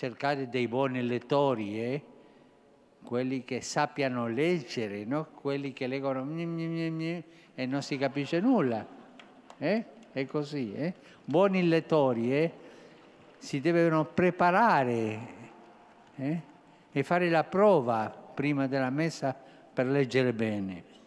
cercare dei buoni lettori, eh? quelli che sappiano leggere, no? quelli che leggono mh, mh, mh, e non si capisce nulla. Eh? È così. Eh? Buoni lettori eh? si devono preparare eh? e fare la prova prima della messa per leggere bene.